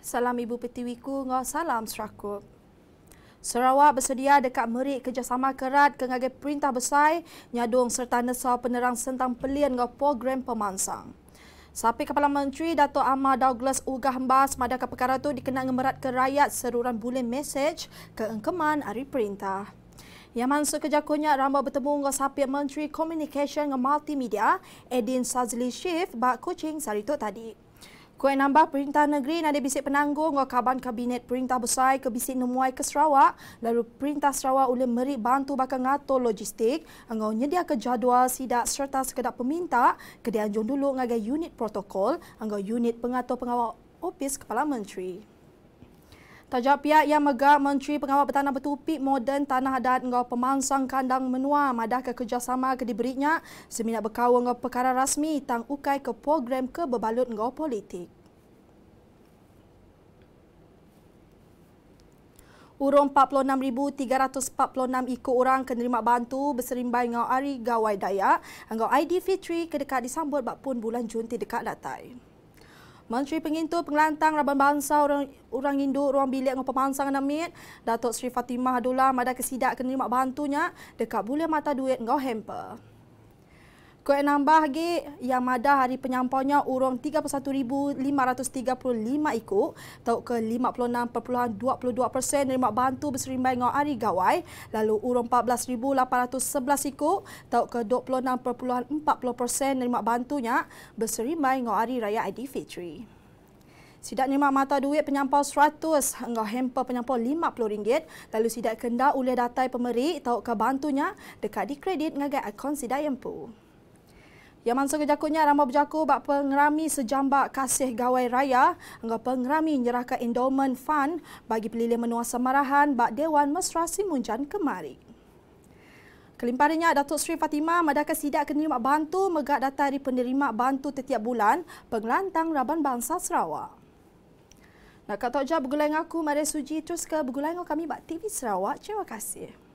Salam Ibu Petiwiku, ngau salam Serakup. Sarawak bersedia dekat merik kerjasama kerat kengagai perintah besar nyadung serta nesau penerang sentang pelian ngau program pemansang. Sapi Kepala Menteri Dato' Ahmad Douglas Ugah Mbas Mada Kepekara tu dikenal ngemerat ke rakyat seruran bulan mesej ke engkeman hari perintah. Yang masuk kerja konyak rambut bertemu dengan Sapi Menteri komunikasi dan Multimedia Edin Sazli Syif bak kucing sehari tadi. Kuat nambah perintah negeri nadi bisik penanggung ngau kaban kabinet perintah besar ke bisik nemuai ke Sarawak lalu perintah Sarawak ulih meri bantu bakal ngatur logistik ngau nyedia ke jadual sidak serta sekedar peminta kedianjung dulu ngagai unit protokol ngau unit pengatur pengawal Opis Kepala Menteri. Tajak pihak yang megah Menteri Pengawal Pertanian Bertupi Modern Tanah dan Ngau Pemansang Kandang Menua madah ke kerjasama ke diberinya seminar berkawal dengan perkara rasmi tang ukai ke program ke berbalut ngau politik. Urung 46,346 ikut orang kenerima bantu berserimbai dengan Ari Gawai Dayak. Anggau ID Fitri kedekat disambut bakpun bulan Jun di dekat datang. Menteri Pengintu Pengelantang Raban Bangsa Orang, orang Induk Ruang Bilik dengan Pemansang Namit, Datuk Sri Fatimah Abdullah Madah Kesidak kena nyumak bantunya dekat Bulia Mata Duit Ngau Hemper. Kuih nambah lagi yang madah hari penyampaunya urung 31,535 ikut atau ke 56.22% nerima bantu berserimbang dengan hari gawai lalu urung 14,811 ikut atau ke 26.40% nerima bantunya berserimbang dengan hari raya Aidilfitri. Sidak nerima mata duit penyampau 100 hingga hamper penyampau RM50 lalu sidak kenda oleh datai pemerik atau ke bantunya dekat di kredit dengan akaun sidak yang puh. Yang masa kejakutnya ramai berjaku bak pengerami sejamba kasih gawai raya hingga pengerami nyerahkan endowment fund bagi pelilih menua semarahan bak Dewan Mesra Simunjan kemari. Kelimparinya Datuk Sri Fatimah madakan sidak penerima bantu megak data dari penerima bantu setiap bulan pengelantang Raban Bangsa Sarawak. Nak kata jawab begulai aku, Maria Suji terus ke begulai kami bak TV Sarawak. Terima kasih.